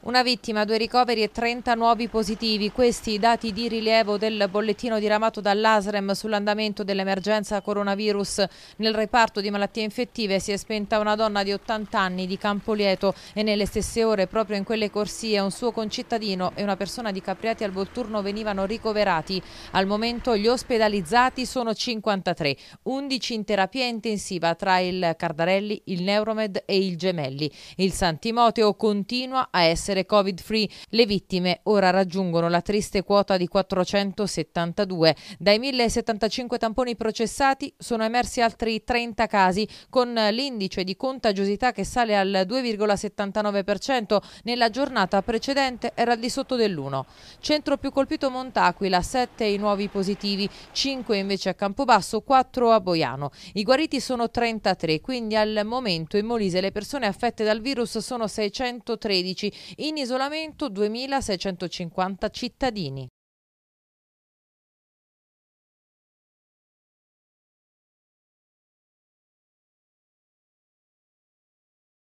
Una vittima, due ricoveri e 30 nuovi positivi. Questi i dati di rilievo del bollettino diramato dall'ASREM sull'andamento dell'emergenza coronavirus. Nel reparto di malattie infettive si è spenta una donna di 80 anni di Campolieto e nelle stesse ore, proprio in quelle corsie, un suo concittadino e una persona di Capriati al Volturno venivano ricoverati. Al momento gli ospedalizzati sono 53, 11 in terapia intensiva tra il Cardarelli, il Neuromed e il Gemelli. Il Santimoteo continua a essere essere covid free. Le vittime ora raggiungono la triste quota di 472. Dai 1075 tamponi processati sono emersi altri 30 casi con l'indice di contagiosità che sale al 2,79%. Nella giornata precedente era al di sotto dell'1. Centro più colpito Montaquila, 7 i nuovi positivi, 5 invece a Campobasso, 4 a Boiano. I guariti sono 33, quindi al momento in Molise le persone affette dal virus sono 613, in isolamento 2.650 cittadini.